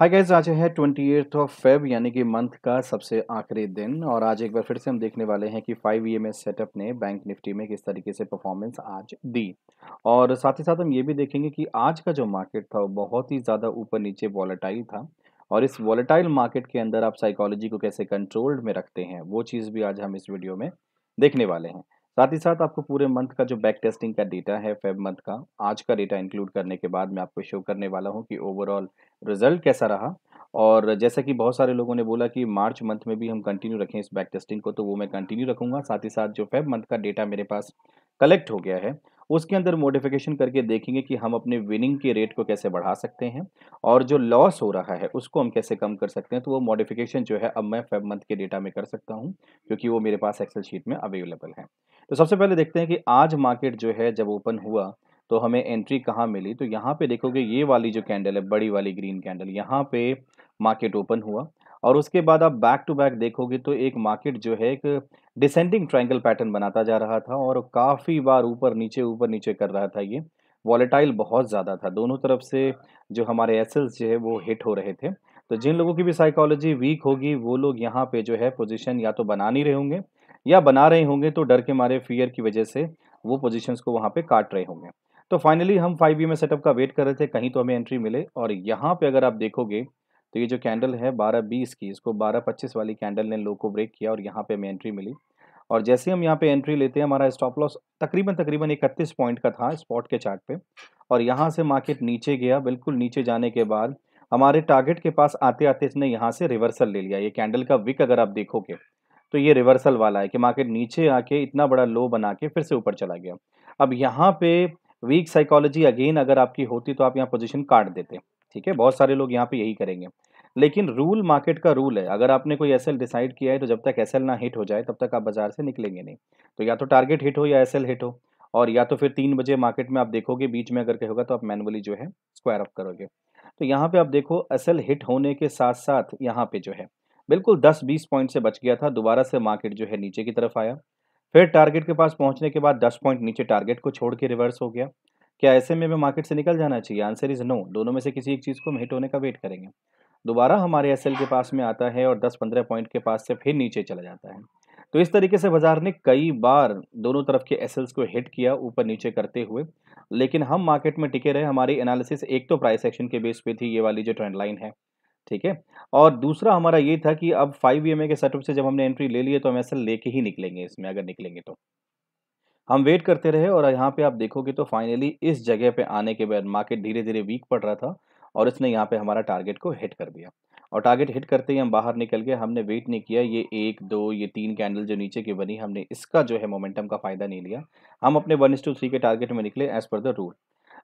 hi guys आज है twenty eighth of Feb यानी कि मंथ का सबसे आखिरी दिन और आज एक बार फिर से हम देखने वाले हैं कि फाइव ई एम सेटअप ने बैंक निफ्टी में किस तरीके से परफॉर्मेंस आज दी और साथ ही साथ हम ये भी देखेंगे कि आज का जो मार्केट था वो बहुत ही ज़्यादा ऊपर नीचे वॉलेटाइल था और इस वॉलेटाइल मार्केट के अंदर आप साइकोलॉजी को कैसे कंट्रोल्ड में रखते हैं वो चीज़ भी आज हम इस वीडियो में देखने वाले हैं साथ ही साथ आपको पूरे मंथ का जो बैक टेस्टिंग का डेटा है फेब मंथ का आज का डेटा इंक्लूड करने के बाद मैं आपको शो करने वाला हूँ कि ओवरऑल रिजल्ट कैसा रहा और जैसा कि बहुत सारे लोगों ने बोला कि मार्च मंथ में भी हम कंटिन्यू रखें इस बैक टेस्टिंग को तो वो मैं कंटिन्यू रखूंगा साथ ही साथ जो फेब मंथ का डेटा मेरे पास कलेक्ट हो गया है उसके अंदर मॉडिफिकेशन करके देखेंगे कि हम अपने विनिंग के रेट को कैसे बढ़ा सकते हैं और जो लॉस हो रहा है उसको हम कैसे कम कर सकते हैं तो वो मॉडिफिकेशन जो है अब मैं फेब मंथ के डेटा में कर सकता हूँ क्योंकि वो मेरे पास एक्सेल शीट में अवेलेबल है तो सबसे पहले देखते हैं कि आज मार्केट जो है जब ओपन हुआ तो हमें एंट्री कहाँ मिली तो यहाँ पे देखोगे ये वाली जो कैंडल है बड़ी वाली ग्रीन कैंडल यहाँ पे मार्केट ओपन हुआ और उसके बाद आप बैक टू बैक देखोगे तो एक मार्केट जो है एक डिसेंडिंग ट्राइंगल पैटर्न बनाता जा रहा था और काफ़ी बार ऊपर नीचे ऊपर नीचे कर रहा था ये वॉलेटाइल बहुत ज़्यादा था दोनों तरफ से जो हमारे एसल्स जो है वो हिट हो रहे थे तो जिन लोगों की भी साइकोलॉजी वीक होगी वो लोग यहाँ पे जो है पोजीशन या तो बना नहीं रहे होंगे या बना रहे होंगे तो डर के मारे फियर की वजह से वो पोजीशंस को वहाँ पे काट रहे होंगे तो फाइनली हम फाइव e में सेटअप का वेट कर रहे थे कहीं तो हमें एंट्री मिले और यहाँ पर अगर आप देखोगे तो ये जो कैंडल है बारह बीस की इसको बारह पच्चीस वाली कैंडल ने लो को ब्रेक किया और यहाँ पे हमें एंट्री मिली और जैसे हम यहाँ पे एंट्री लेते हैं हमारा स्टॉप लॉस तकरीबन तकरीबन इकतीस पॉइंट का था स्पॉट के चार्ट पे और यहाँ से मार्केट नीचे गया बिल्कुल नीचे जाने के बाद हमारे टारगेट के पास आते आते इसने यहाँ से रिवर्सल ले लिया ये कैंडल का विक अगर आप देखोगे तो ये रिवर्सल वाला है कि मार्केट नीचे आके इतना बड़ा लो बना के फिर से ऊपर चला गया अब यहाँ पे वीक साइकोलॉजी अगेन अगर आपकी होती तो आप यहाँ पोजीशन काट देते ठीक है बहुत सारे लोग यहाँ पे यही करेंगे लेकिन रूल मार्केट का रूल है अगर आपने कोई एस डिसाइड किया है तो जब तक एस ना हिट हो जाए तब तक आप बाजार से निकलेंगे नहीं तो या तो टारगेट हिट हो या एसएल हिट हो और या तो फिर तीन बजे मार्केट में आप देखोगे बीच में अगर कहीं होगा तो आप मैनुअली जो है स्क्वायर अप करोगे तो यहाँ पे आप देखो एस हिट होने के साथ साथ यहाँ पे जो है बिल्कुल दस बीस पॉइंट से बच गया था दोबारा से मार्केट जो है नीचे की तरफ आया फिर टारगेट के पास पहुंचने के बाद दस पॉइंट नीचे टारगेट को छोड़ के रिवर्स हो गया क्या ऐसे में हमें मार्केट से निकल जाना चाहिए आंसर इज नो दोनों में से किसी एक चीज़ को हम हिट होने का वेट करेंगे दोबारा हमारे एस के पास में आता है और दस पंद्रह पॉइंट के पास से फिर नीचे चला जाता है तो इस तरीके से बाजार ने कई बार दोनों तरफ के एस को हिट किया ऊपर नीचे करते हुए लेकिन हम मार्केट में टिके रहे हमारी एनालिसिस एक तो प्राइस एक्शन के बेस पे थी ये वाली जो ट्रेंड लाइन है ठीक है और दूसरा हमारा ये था कि अब फाइव ई के सेटअप से जब हमने एंट्री ले लिए तो हम एस लेके ही निकलेंगे इसमें अगर निकलेंगे तो हम वेट करते रहे और यहाँ पे आप देखोगे तो फाइनली इस जगह पे आने के बाद मार्केट धीरे धीरे वीक पड़ रहा था और इसने यहाँ पे हमारा टारगेट को हिट कर दिया और टारगेट हिट करते ही हम बाहर निकल गए हमने वेट नहीं किया ये एक दो ये तीन कैंडल जो नीचे की बनी हमने इसका जो है मोमेंटम का फ़ायदा नहीं लिया हम अपने वन टू थ्री के टारगेट में निकले as per the rule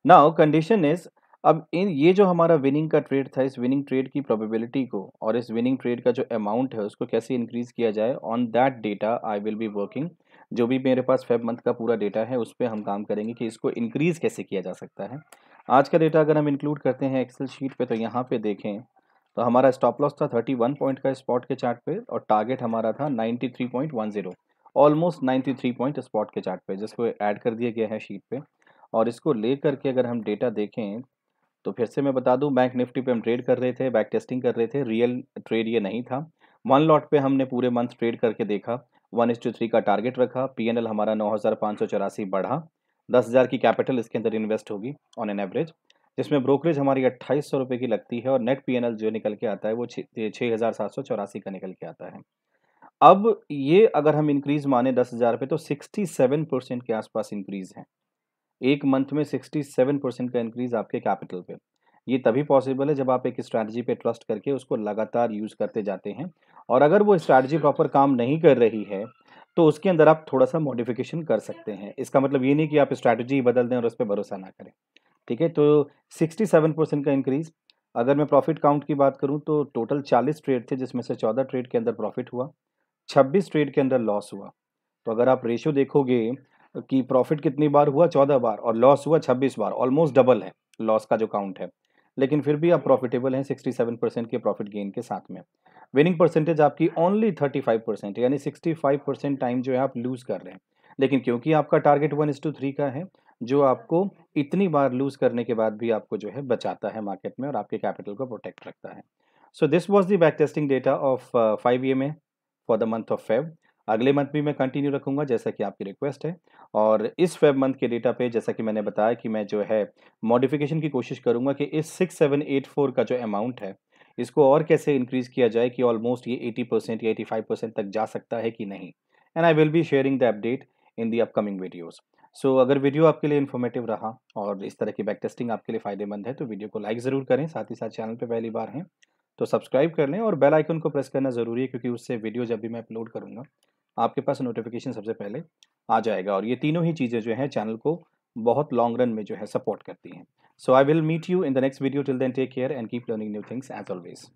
now condition is अब इन ये जो हमारा विनिंग का ट्रेड था इस विनिंग ट्रेड की प्रोबेबिलिटी को और इस विनिंग ट्रेड का जो अमाउंट है उसको कैसे इंक्रीज किया जाए on that data I will be working जो भी मेरे पास फेब मंथ का पूरा डेटा है उस पर हम काम करेंगे कि इसको इंक्रीज़ कैसे किया जा सकता है आज का डेटा अगर हम इंक्लूड करते हैं एक्सेल शीट पे तो यहाँ पे देखें तो हमारा स्टॉप लॉस था 31 पॉइंट का स्पॉट के चार्ट पे और टारगेट हमारा था 93.10 ऑलमोस्ट 93 पॉइंट स्पॉट के चार्ट पे जिसको ऐड कर दिया गया है शीट पे और इसको ले करके अगर हम डेटा देखें तो फिर से मैं बता दूं बैंक निफ्टी पे हम ट्रेड कर रहे थे बैक टेस्टिंग कर रहे थे रियल ट्रेड ये नहीं था वन लॉट पर हमने पूरे मंथ ट्रेड करके देखा वन इज टू थ्री का टारगेट रखा पी एन एल हमारा नौ हज़ार पाँच सौ चौरासी बढ़ा दस हज़ार की कैपिटल इसके अंदर इन्वेस्ट होगी ऑन एन एवरेज जिसमें ब्रोकरेज हमारी अट्ठाईस सौ रुपये की लगती है और नेट पी एन एल जो निकल के आता है वो छः हज़ार सात सौ चौरासी का निकल के आता है अब ये अगर हम इंक्रीज़ माने दस हज़ार पे तो सिक्सटी सेवन परसेंट के आसपास इंक्रीज़ है एक मंथ में सिक्सटी सेवन परसेंट का इंक्रीज़ आपके कैपिटल पे ये तभी पॉसिबल है जब आप एक स्ट्रैटी पे ट्रस्ट करके उसको लगातार यूज़ करते जाते हैं और अगर वो स्ट्रैटी प्रॉपर काम नहीं कर रही है तो उसके अंदर आप थोड़ा सा मॉडिफिकेशन कर सकते हैं इसका मतलब ये नहीं कि आप स्ट्रैटेजी बदल दें और उस पर भरोसा ना करें ठीक है तो सिक्सटी सेवन परसेंट का इंक्रीज़ अगर मैं प्रॉफिट काउंट की बात करूं तो टोटल चालीस ट्रेड थे जिसमें से चौदह ट्रेड के अंदर प्रॉफिट हुआ छब्बीस ट्रेड के अंदर लॉस हुआ तो अगर आप रेशियो देखोगे कि प्रॉफिट कितनी बार हुआ चौदह बार और लॉस हुआ छब्बीस बार ऑलमोस्ट डबल है लॉस का जो काउंट है लेकिन फिर भी आप प्रॉफिटेबल हैं 67 परसेंट के प्रॉफिट गेन के साथ में विनिंग परसेंटेज आपकी ओनली 35 परसेंट यानी 65 परसेंट टाइम जो है आप लूज कर रहे हैं लेकिन क्योंकि आपका टारगेट वन टू थ्री का है जो आपको इतनी बार लूज करने के बाद भी आपको जो है बचाता है मार्केट में और आपके कैपिटल को प्रोटेक्ट रखता है so this was the back testing data of five E में for the month of Feb अगले मंथ भी मैं कंटिन्यू रखूँगा जैसा कि आपकी रिक्वेस्ट है और इस फेब मंथ के डेटा पे जैसा कि मैंने बताया कि मैं जो है मॉडिफिकेशन की कोशिश करूँगा कि इस सिक्स सेवन एट फोर का जो अमाउंट है इसको और कैसे इंक्रीज़ किया जाए कि ऑलमोस्ट ये एटी परसेंट या एटी फाइव परसेंट तक जा सकता है कि नहीं and I will be sharing the update in the upcoming videos so अगर वीडियो आपके लिए इन्फॉर्मेटिव रहा और इस तरह की बैक टेस्टिंग आपके लिए फ़ायदेमंद है तो वीडियो को लाइक ज़रूर करें साथ ही साथ चैनल पर पहली बार हैं तो सब्सक्राइब कर लें और बेल आइकन को प्रेस करना ज़रूरी है क्योंकि उससे वीडियो जब भी मैं अपलोड करूँगा आपके पास नोटिफिकेशन सबसे पहले आ जाएगा और ये तीनों ही चीज़ें जो हैं चैनल को बहुत लॉन्ग रन में जो है सपोर्ट करती हैं so I will meet you in the next video till then take care and keep learning new things as always